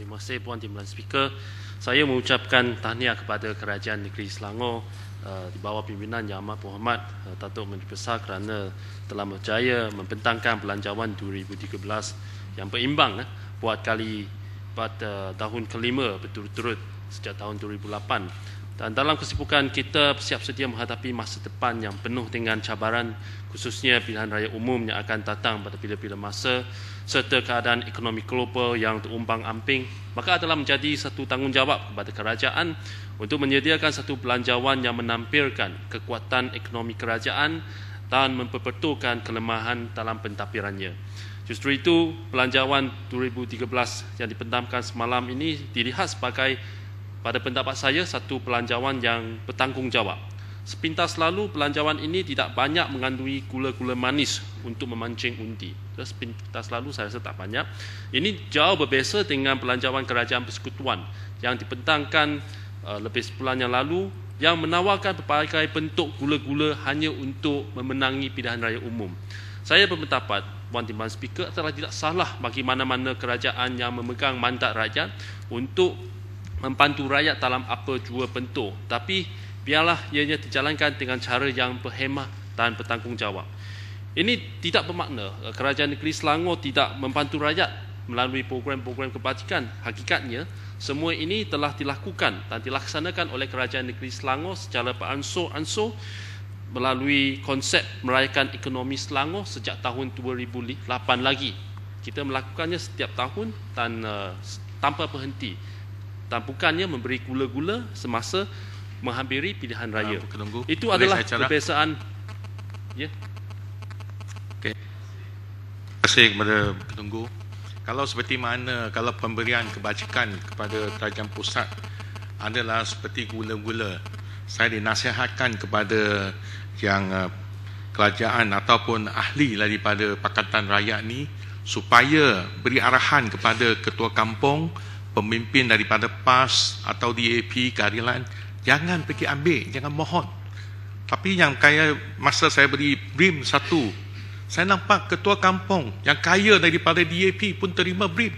Terima kasih Puan Timbalan Speaker. Saya mengucapkan tahniah kepada Kerajaan Negeri Selangor uh, di bawah pimpinan Yang Amat Berhormat uh, Datuk Menteri Besar kerana telah berjaya membentangkan belanjawan 2013 yang berimbang eh, buat kali buat uh, tahun kelima berturut-turut sejak tahun 2008. Dan dalam kesibukan kita siap sedia menghadapi masa depan yang penuh dengan cabaran khususnya pilihan raya umum yang akan datang pada bila-bila masa serta keadaan ekonomi global yang terumpang amping maka adalah menjadi satu tanggungjawab kepada kerajaan untuk menyediakan satu belanjawan yang menampilkan kekuatan ekonomi kerajaan dan memperbetulkan kelemahan dalam pentapirannya. Justru itu, belanjawan 2013 yang dipendamkan semalam ini dilihat sebagai pada pendapat saya satu belanjawan yang bertanggungjawab Sepintas lalu pelanjawan ini tidak banyak mengandungi gula-gula manis untuk memancing undi. Sepintas lalu saya rasa tak banyak. Ini jauh berbeza dengan pelanjawan kerajaan persekutuan yang dipentangkan eh, lebih sebulan yang lalu yang menawarkan pelbagai bentuk gula-gula hanya untuk memenangi pilihan raya umum. Saya berpendapat Puan Timbalan Speaker telah tidak salah bagi mana-mana kerajaan yang memegang mandat rakyat untuk membantu rakyat dalam apa jua bentuk. Tapi biarlah ianya dijalankan dengan cara yang berhemah dan bertanggungjawab. Ini tidak bermakna eh, kerajaan negeri Selangor tidak membantu rakyat melalui program-program kebajikan. Hakikatnya, semua ini telah dilakukan dan dilaksanakan oleh kerajaan negeri Selangor secara beransur-ansur melalui konsep merayakan ekonomi Selangor sejak tahun 2008 lagi. Kita melakukannya setiap tahun dan uh, tanpa berhenti. Dan bukannya memberi gula-gula semasa menghampiri pilihan raya. Uh, Itu Boleh adalah kebiasaan. Ya. Okay. Terima kasih kepada Ketunggu. Kalau seperti mana kalau pemberian kebajikan kepada kerajaan pusat adalah seperti gula-gula. Saya dinasihatkan kepada yang uh, kerajaan ataupun ahli daripada Pakatan Rakyat ni supaya beri arahan kepada ketua kampung, pemimpin daripada PAS atau DAP, keadilan Jangan pergi ambil, jangan mohon. Tapi yang kaya masa saya beri BRIM satu, saya nampak ketua kampung yang kaya daripada DAP pun terima BRIM.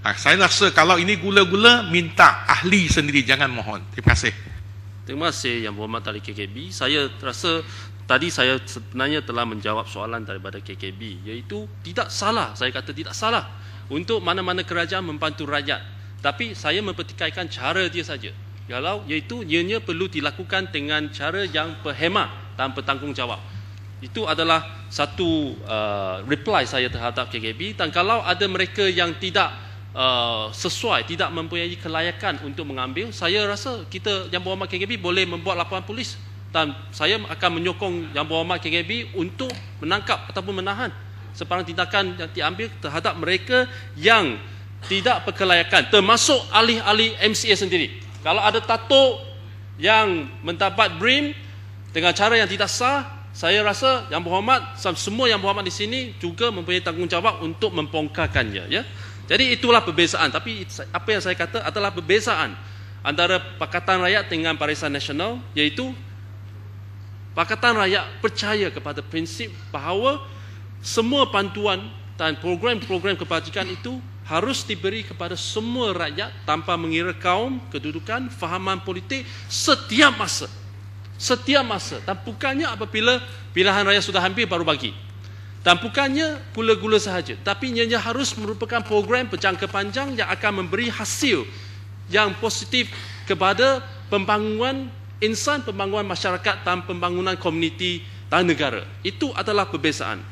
Ah, saya rasa kalau ini gula-gula, minta ahli sendiri, jangan mohon. Terima kasih. Terima kasih Yang Berhormat dari KKB. Saya rasa tadi saya sebenarnya telah menjawab soalan daripada KKB, iaitu tidak salah, saya kata tidak salah untuk mana-mana kerajaan membantu rakyat. Tapi saya mempertikaikan cara dia saja. Kalau iaitu ianya perlu dilakukan dengan cara yang berhemah dan bertanggungjawab. Itu adalah satu uh, reply saya terhadap KKB dan kalau ada mereka yang tidak uh, sesuai, tidak mempunyai kelayakan untuk mengambil, saya rasa kita yang berhormat KKB boleh membuat laporan polis dan saya akan menyokong yang berhormat KKB untuk menangkap ataupun menahan sebarang tindakan yang diambil terhadap mereka yang tidak berkelayakan termasuk ahli-ahli MCA sendiri. Kalau ada tato yang mendapat brim dengan cara yang tidak sah, saya rasa yang berhormat, semua yang berhormat di sini juga mempunyai tanggungjawab untuk mempongkakannya. Ya? Jadi itulah perbezaan. Tapi apa yang saya kata adalah perbezaan antara Pakatan Rakyat dengan Parisan Nasional iaitu Pakatan Rakyat percaya kepada prinsip bahawa semua bantuan dan program-program kebajikan itu harus diberi kepada semua rakyat tanpa mengira kaum, kedudukan, fahaman politik setiap masa. Setiap masa dan bukannya apabila pilihan raya sudah hampir baru bagi. Dan bukannya gula-gula sahaja, tapi ianya harus merupakan program berjangka panjang yang akan memberi hasil yang positif kepada pembangunan insan, pembangunan masyarakat dan pembangunan komuniti dan negara. Itu adalah perbezaan.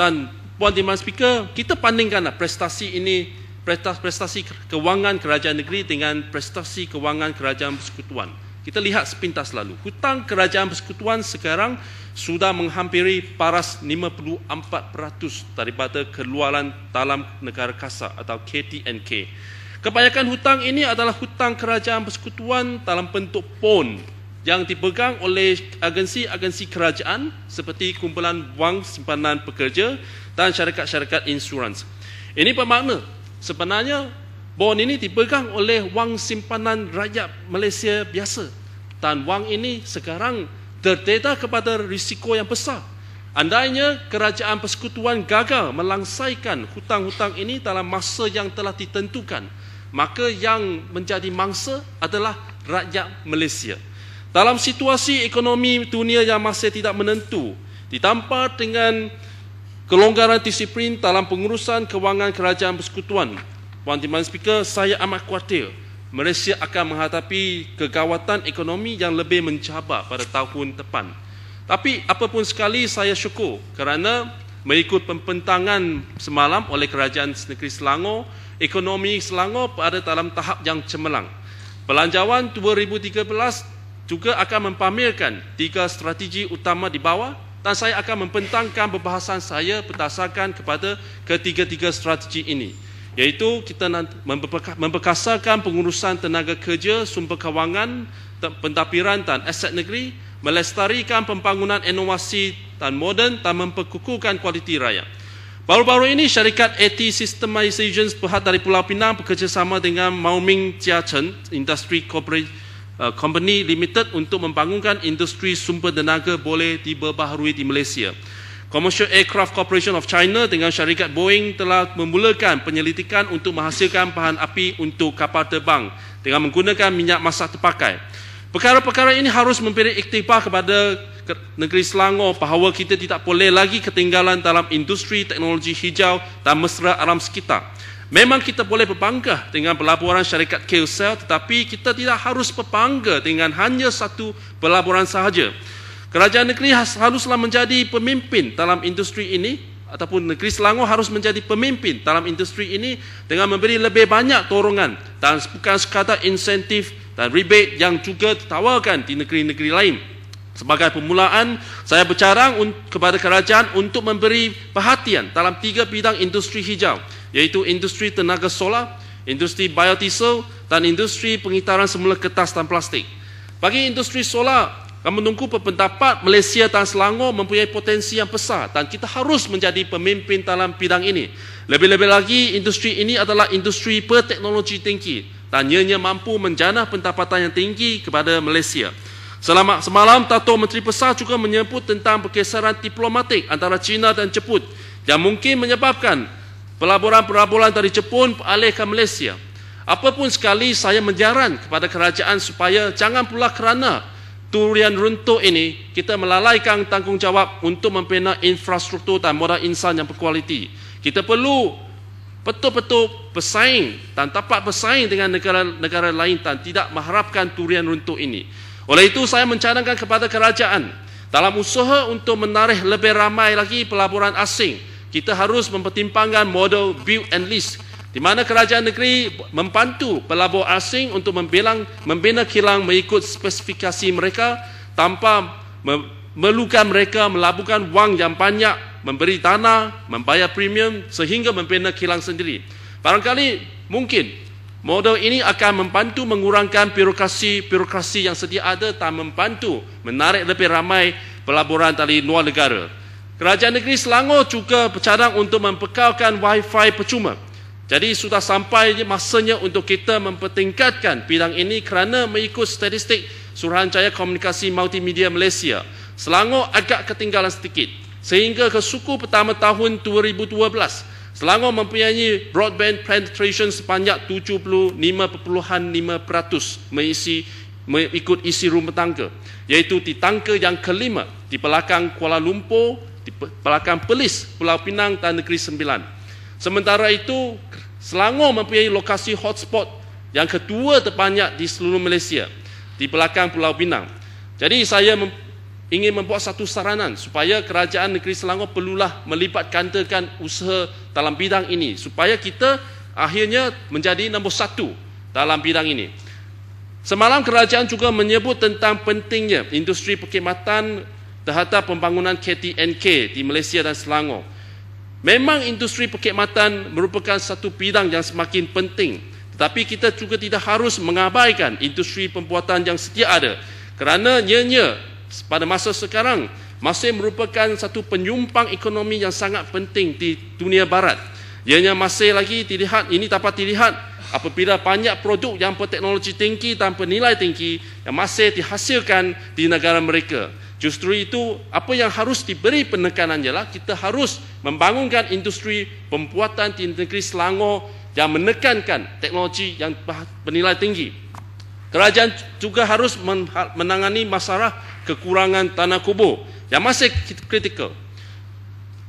Dan Puan Timan Speaker, kita pandingkanlah prestasi ini prestasi kewangan kerajaan negeri dengan prestasi kewangan kerajaan persekutuan. Kita lihat sepintas lalu. Hutang kerajaan persekutuan sekarang sudah menghampiri paras 54% daripada keluaran dalam negara kasar atau KTNK. Kebanyakan hutang ini adalah hutang kerajaan persekutuan dalam bentuk pon yang dipegang oleh agensi-agensi kerajaan seperti kumpulan wang simpanan pekerja dan syarikat-syarikat insurans. Ini bermakna sebenarnya bon ini dipegang oleh wang simpanan rakyat Malaysia biasa dan wang ini sekarang terdedah kepada risiko yang besar. Andainya kerajaan persekutuan gagal melangsaikan hutang-hutang ini dalam masa yang telah ditentukan, maka yang menjadi mangsa adalah rakyat Malaysia. Dalam situasi ekonomi dunia yang masih tidak menentu, ditambah dengan kelonggaran disiplin dalam pengurusan kewangan kerajaan persekutuan, Puan Timan Speaker, saya amat khawatir Malaysia akan menghadapi kegawatan ekonomi yang lebih mencabar pada tahun depan. Tapi apapun sekali saya syukur kerana mengikut pempentangan semalam oleh kerajaan negeri Selangor, ekonomi Selangor pada dalam tahap yang cemerlang. Belanjawan 2013 juga akan mempamerkan tiga strategi utama di bawah dan saya akan mempentangkan perbahasan saya berdasarkan kepada ketiga-tiga strategi ini iaitu kita membekasakan pengurusan tenaga kerja, sumber kewangan, pentapiran dan aset negeri, melestarikan pembangunan inovasi dan moden dan memperkukuhkan kualiti rakyat. Baru-baru ini syarikat AT Systemization Pahat dari Pulau Pinang bekerjasama dengan Maoming Jia Chen Industry Corporation Uh, company limited untuk membangunkan industri sumber tenaga boleh diberbaharui di Malaysia. Commercial Aircraft Corporation of China dengan syarikat Boeing telah memulakan penyelidikan untuk menghasilkan bahan api untuk kapal terbang dengan menggunakan minyak masak terpakai. Perkara-perkara ini harus memberi iktibar kepada negeri Selangor bahawa kita tidak boleh lagi ketinggalan dalam industri teknologi hijau dan mesra alam sekitar. Memang kita boleh berbangga dengan pelaburan syarikat Kelsel tetapi kita tidak harus berbangga dengan hanya satu pelaburan sahaja. Kerajaan negeri haruslah menjadi pemimpin dalam industri ini ataupun negeri Selangor harus menjadi pemimpin dalam industri ini dengan memberi lebih banyak dorongan dan bukan sekadar insentif dan rebate yang juga ditawarkan di negeri-negeri lain. Sebagai permulaan, saya bercarang kepada kerajaan untuk memberi perhatian dalam tiga bidang industri hijau iaitu industri tenaga solar, industri biodiesel dan industri pengitaran semula kertas dan plastik. Bagi industri solar, kami menunggu pendapat Malaysia dan Selangor mempunyai potensi yang besar dan kita harus menjadi pemimpin dalam bidang ini. Lebih-lebih lagi, industri ini adalah industri pe-teknologi tinggi dan ianya mampu menjana pendapatan yang tinggi kepada Malaysia. Selamat semalam, Tato Menteri Besar juga menyebut tentang perkesaran diplomatik antara China dan Jeput yang mungkin menyebabkan pelaburan-pelaburan dari Jepun alih ke Malaysia. Apapun sekali saya menjaran kepada kerajaan supaya jangan pula kerana Turian runtuh ini kita melalaikan tanggungjawab untuk membina infrastruktur dan modal insan yang berkualiti. Kita perlu betul-betul bersaing dan dapat bersaing dengan negara-negara lain dan tidak mengharapkan Turian runtuh ini. Oleh itu saya mencadangkan kepada kerajaan dalam usaha untuk menarik lebih ramai lagi pelaburan asing kita harus mempertimbangkan model build and lease di mana kerajaan negeri membantu pelabur asing untuk membilang, membina kilang mengikut spesifikasi mereka tanpa memerlukan mereka melabuhkan wang yang banyak memberi tanah, membayar premium sehingga membina kilang sendiri. Barangkali mungkin model ini akan membantu mengurangkan birokrasi-birokrasi yang sedia ada dan membantu menarik lebih ramai pelaburan dari luar negara. Kerajaan Negeri Selangor juga bercadang untuk memperkalkan WiFi percuma. Jadi sudah sampai masanya untuk kita mempertingkatkan bidang ini kerana mengikut statistik Suruhanjaya Komunikasi Multimedia Malaysia. Selangor agak ketinggalan sedikit sehingga ke suku pertama tahun 2012 Selangor mempunyai broadband penetration sepanjang 75.5% mengisi mengikut isi rumah tangga iaitu di tangka yang kelima di belakang Kuala Lumpur, di belakang Pelis, Pulau Pinang, Tanah Negeri Sembilan. Sementara itu, Selangor mempunyai lokasi hotspot yang kedua terbanyak di seluruh Malaysia, di belakang Pulau Pinang. Jadi saya mem- ingin membuat satu saranan supaya kerajaan negeri Selangor perlulah melibatkan gandakan usaha dalam bidang ini supaya kita akhirnya menjadi nombor satu dalam bidang ini. Semalam kerajaan juga menyebut tentang pentingnya industri perkhidmatan terhadap pembangunan KTNK di Malaysia dan Selangor. Memang industri perkhidmatan merupakan satu bidang yang semakin penting tetapi kita juga tidak harus mengabaikan industri pembuatan yang setia ada kerana nyanya pada masa sekarang masih merupakan satu penyumpang ekonomi yang sangat penting di dunia barat. Ianya masih lagi dilihat, ini dapat dilihat apabila banyak produk yang berteknologi tinggi dan penilai tinggi yang masih dihasilkan di negara mereka. Justru itu apa yang harus diberi penekanan ialah kita harus membangunkan industri pembuatan di negeri Selangor yang menekankan teknologi yang bernilai tinggi. Kerajaan juga harus menangani masalah kekurangan tanah kubur yang masih kritikal.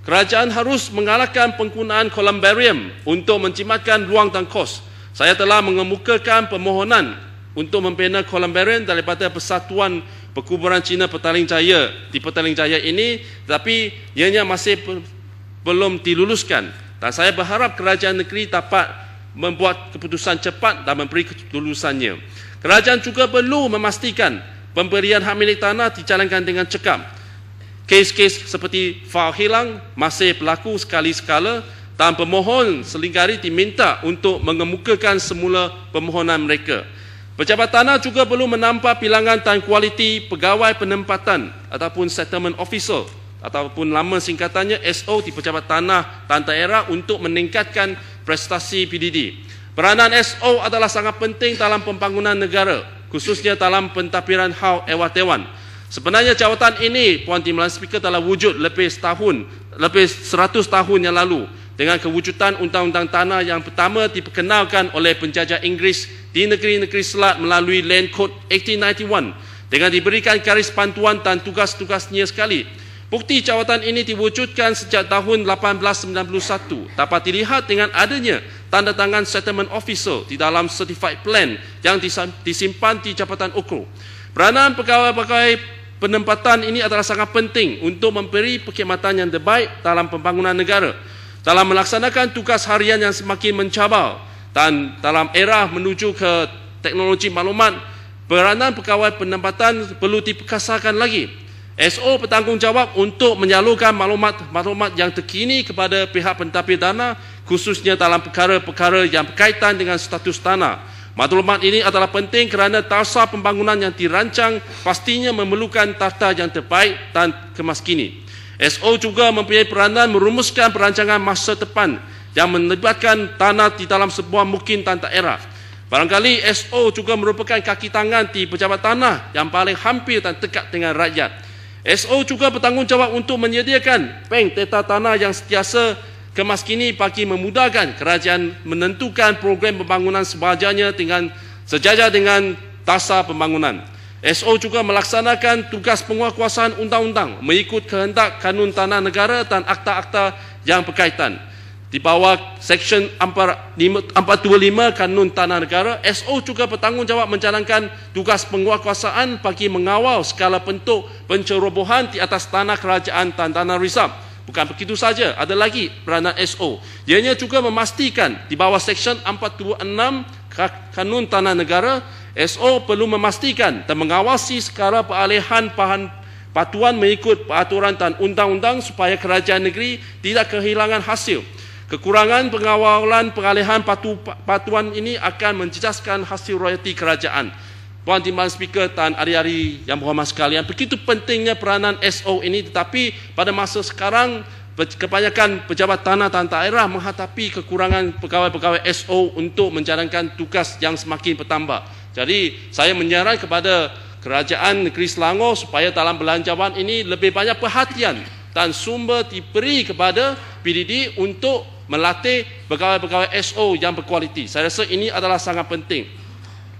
Kerajaan harus mengalahkan penggunaan kolam barium untuk menjimatkan ruang dan kos. Saya telah mengemukakan permohonan untuk membina kolam barium daripada Persatuan perkuburan Cina Petaling Jaya di Petaling Jaya ini tapi ianya masih belum diluluskan dan saya berharap kerajaan negeri dapat membuat keputusan cepat dan memberi kelulusannya. Kerajaan juga perlu memastikan pemberian hak milik tanah dijalankan dengan cekap. Kes-kes seperti fail hilang masih berlaku sekali-sekala dan pemohon selingkari diminta untuk mengemukakan semula permohonan mereka. Pejabat tanah juga perlu menambah pilangan dan kualiti pegawai penempatan ataupun settlement officer ataupun lama singkatannya SO di Pejabat Tanah dan Daerah untuk meningkatkan prestasi PDD. Peranan SO adalah sangat penting dalam pembangunan negara khususnya dalam pentapiran hal ewatewan. Sebenarnya jawatan ini Puan Timbalan Speaker telah wujud lebih setahun lebih 100 tahun yang lalu dengan kewujudan undang-undang tanah yang pertama diperkenalkan oleh penjajah Inggeris di negeri-negeri Selat melalui Land Code 1891 dengan diberikan garis pantuan dan tugas-tugasnya sekali. Bukti jawatan ini diwujudkan sejak tahun 1891 dapat dilihat dengan adanya tanda tangan settlement officer di dalam certified plan yang disimpan di Jabatan Ukro. Peranan pegawai-pegawai penempatan ini adalah sangat penting untuk memberi perkhidmatan yang terbaik dalam pembangunan negara dalam melaksanakan tugas harian yang semakin mencabar dan dalam era menuju ke teknologi maklumat peranan pegawai penempatan perlu diperkasakan lagi SO bertanggungjawab untuk menyalurkan maklumat-maklumat yang terkini kepada pihak pentadbir dana khususnya dalam perkara-perkara yang berkaitan dengan status tanah maklumat ini adalah penting kerana tarsa pembangunan yang dirancang pastinya memerlukan tata yang terbaik dan kemaskini SO juga mempunyai peranan merumuskan perancangan masa depan yang melibatkan tanah di dalam sebuah mungkin tanpa era. Barangkali SO juga merupakan kaki tangan di pejabat tanah yang paling hampir dan dekat dengan rakyat. SO juga bertanggungjawab untuk menyediakan peng data tanah yang setiasa kemas kini bagi memudahkan kerajaan menentukan program pembangunan sebajarnya dengan sejajar dengan tasa pembangunan. SO juga melaksanakan tugas penguatkuasaan undang-undang mengikut kehendak kanun tanah negara dan akta-akta yang berkaitan. Di bawah Seksyen 425 Kanun Tanah Negara, SO juga bertanggungjawab menjalankan tugas penguatkuasaan bagi mengawal skala bentuk pencerobohan di atas tanah kerajaan dan tanah risam. Bukan begitu saja, ada lagi peranan SO. Ianya juga memastikan di bawah Seksyen 426 Kanun Tanah Negara, SO perlu memastikan dan mengawasi skala peralihan bahan patuan mengikut peraturan dan undang-undang supaya kerajaan negeri tidak kehilangan hasil. Kekurangan pengawalan peralihan patu, patuan ini akan menjejaskan hasil royalti kerajaan. Puan Timbalan Speaker dan ahli-ahli yang berhormat sekalian, begitu pentingnya peranan SO ini tetapi pada masa sekarang kebanyakan pejabat tanah dan daerah menghadapi kekurangan pegawai-pegawai SO untuk menjalankan tugas yang semakin bertambah. Jadi saya menyarankan kepada kerajaan negeri Selangor supaya dalam belanjawan ini lebih banyak perhatian dan sumber diberi kepada PDD untuk melatih pegawai-pegawai SO yang berkualiti. Saya rasa ini adalah sangat penting.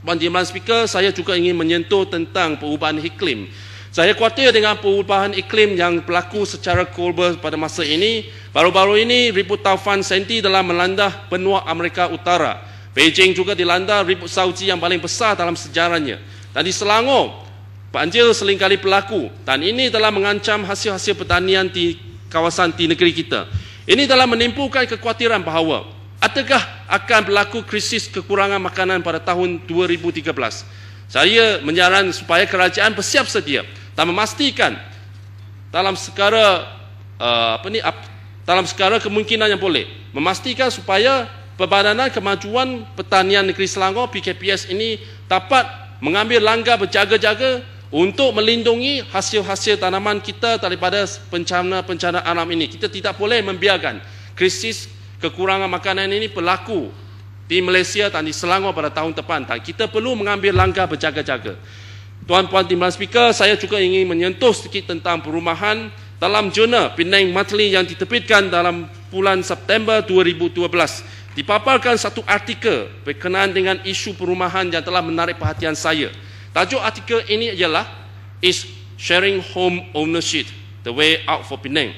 Puan Jimlan Speaker, saya juga ingin menyentuh tentang perubahan iklim. Saya khawatir dengan perubahan iklim yang berlaku secara global pada masa ini. Baru-baru ini, ribut taufan senti dalam melanda benua Amerika Utara. Beijing juga dilanda ribut Saudi yang paling besar dalam sejarahnya. Dan di Selangor, banjir selingkali pelaku. dan ini telah mengancam hasil-hasil pertanian di kawasan di negeri kita. Ini telah menimbulkan kekhawatiran bahawa adakah akan berlaku krisis kekurangan makanan pada tahun 2013. Saya menyarankan supaya kerajaan bersiap sedia dan memastikan dalam sekara uh, eh, apa ni dalam sekara kemungkinan yang boleh memastikan supaya Perbadanan Kemajuan Pertanian Negeri Selangor PKPS ini dapat mengambil langkah berjaga-jaga untuk melindungi hasil-hasil tanaman kita daripada bencana-bencana alam ini. Kita tidak boleh membiarkan krisis kekurangan makanan ini berlaku di Malaysia dan di Selangor pada tahun depan dan kita perlu mengambil langkah berjaga-jaga. Tuan Puan Timbalan Speaker, saya juga ingin menyentuh sedikit tentang perumahan dalam jurnal Penang Matli yang ditepitkan dalam bulan September 2012 dipaparkan satu artikel berkenaan dengan isu perumahan yang telah menarik perhatian saya. Tajuk artikel ini ialah Is Sharing Home Ownership the Way Out for Penang?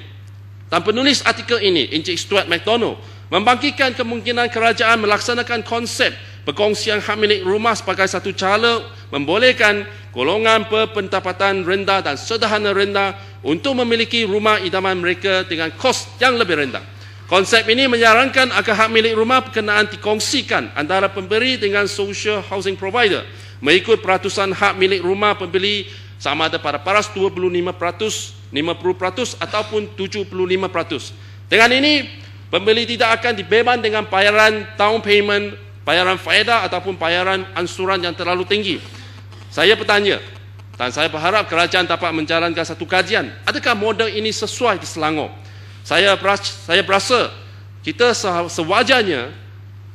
Dan penulis artikel ini, Encik Stuart McDonald, membangkitkan kemungkinan kerajaan melaksanakan konsep perkongsian hak milik rumah sebagai satu cara membolehkan golongan berpendapatan rendah dan sederhana rendah untuk memiliki rumah idaman mereka dengan kos yang lebih rendah. Konsep ini menyarankan agar hak milik rumah berkenaan dikongsikan antara pemberi dengan social housing provider mengikut peratusan hak milik rumah pembeli sama ada pada paras 25%, 50% ataupun 75%. Dengan ini, pembeli tidak akan dibeban dengan bayaran down payment, bayaran faedah ataupun bayaran ansuran yang terlalu tinggi. Saya bertanya dan saya berharap kerajaan dapat menjalankan satu kajian. Adakah model ini sesuai di Selangor? saya saya berasa kita sewajarnya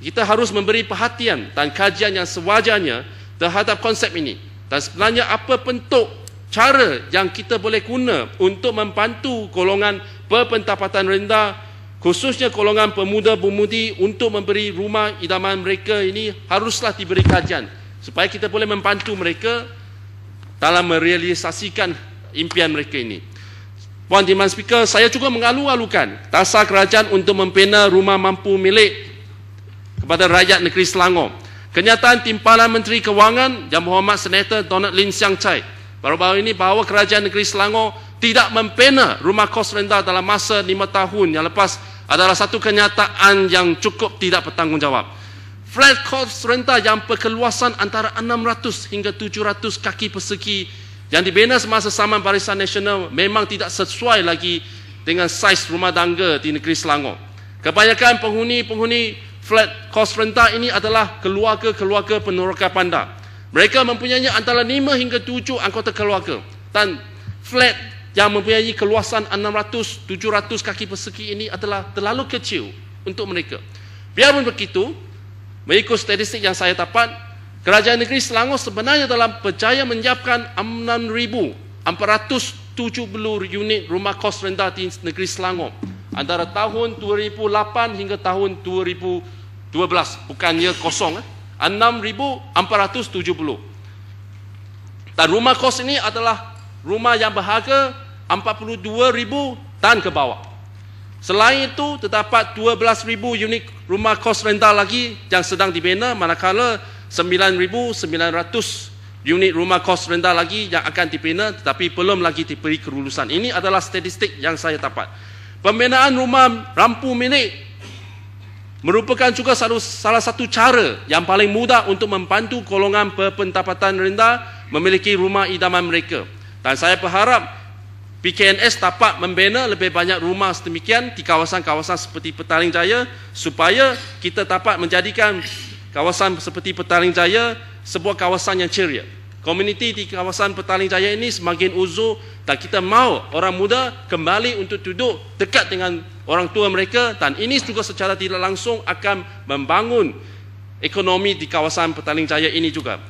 kita harus memberi perhatian dan kajian yang sewajarnya terhadap konsep ini dan sebenarnya apa bentuk cara yang kita boleh guna untuk membantu golongan berpendapatan rendah khususnya golongan pemuda-pemudi untuk memberi rumah idaman mereka ini haruslah diberi kajian supaya kita boleh membantu mereka dalam merealisasikan impian mereka ini. Puan Timan Speaker, saya juga mengalu-alukan tasar kerajaan untuk membina rumah mampu milik kepada rakyat negeri Selangor. Kenyataan timbalan Menteri Kewangan Yang Berhormat Senator Donald Lin Siang Chai baru-baru ini bahawa kerajaan negeri Selangor tidak membina rumah kos rendah dalam masa lima tahun yang lepas adalah satu kenyataan yang cukup tidak bertanggungjawab. Flat kos rendah yang berkeluasan antara 600 hingga 700 kaki persegi yang dibina semasa saman Barisan Nasional memang tidak sesuai lagi dengan saiz rumah tangga di negeri Selangor. Kebanyakan penghuni-penghuni flat kos rentah ini adalah keluarga-keluarga peneroka pandang. Mereka mempunyai antara 5 hingga 7 anggota keluarga dan flat yang mempunyai keluasan 600-700 kaki persegi ini adalah terlalu kecil untuk mereka. Biarpun begitu, mengikut statistik yang saya dapat, Kerajaan negeri Selangor sebenarnya dalam percaya menyiapkan 6,470 unit rumah kos rendah di negeri Selangor antara tahun 2008 hingga tahun 2012 bukannya kosong 6,470 eh? dan rumah kos ini adalah rumah yang berharga 42,000 dan ke bawah selain itu terdapat 12,000 unit rumah kos rendah lagi yang sedang dibina manakala 9,900 unit rumah kos rendah lagi yang akan dipina tetapi belum lagi diberi kerulusan Ini adalah statistik yang saya dapat. Pembinaan rumah rampu milik merupakan juga satu, salah satu cara yang paling mudah untuk membantu golongan berpendapatan rendah memiliki rumah idaman mereka. Dan saya berharap PKNS dapat membina lebih banyak rumah sedemikian di kawasan-kawasan seperti Petaling Jaya supaya kita dapat menjadikan kawasan seperti Petaling Jaya sebuah kawasan yang ceria. Komuniti di kawasan Petaling Jaya ini semakin uzur dan kita mahu orang muda kembali untuk duduk dekat dengan orang tua mereka dan ini juga secara tidak langsung akan membangun ekonomi di kawasan Petaling Jaya ini juga.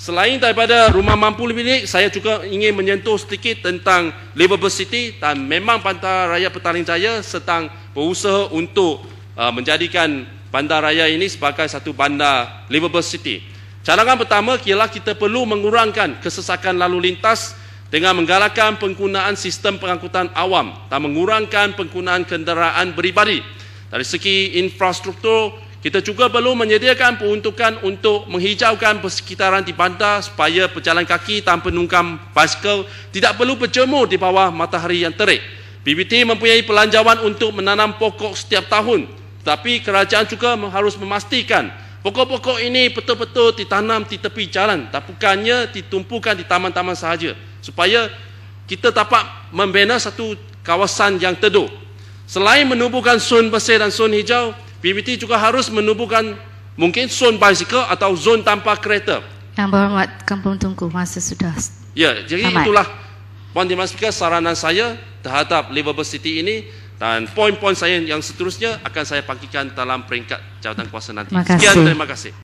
Selain daripada rumah mampu lebih milik, saya juga ingin menyentuh sedikit tentang livable city dan memang Pantai Raya Petaling Jaya sedang berusaha untuk uh, menjadikan bandar raya ini sebagai satu bandar livable city. Cadangan pertama ialah kita perlu mengurangkan kesesakan lalu lintas dengan menggalakkan penggunaan sistem pengangkutan awam dan mengurangkan penggunaan kenderaan beribadi. Dari segi infrastruktur, kita juga perlu menyediakan peruntukan untuk menghijaukan persekitaran di bandar supaya pejalan kaki dan penunggang basikal tidak perlu berjemur di bawah matahari yang terik. BBT mempunyai pelanjawan untuk menanam pokok setiap tahun tapi kerajaan juga harus memastikan pokok-pokok ini betul-betul ditanam di tepi jalan, tak bukannya ditumpukan di taman-taman sahaja supaya kita dapat membina satu kawasan yang teduh. Selain menubuhkan zon besi dan zon hijau, PBT juga harus menubuhkan mungkin zon bicycle atau zon tanpa kereta. Yang berhormat Kampung Tunku masa sudah. Ya, jadi tamat. itulah Puan Dimas Speaker saranan saya terhadap Liverpool City ini dan poin-poin saya yang seterusnya akan saya pangkikan dalam peringkat jawatan kuasa nanti. Terima Sekian, terima kasih.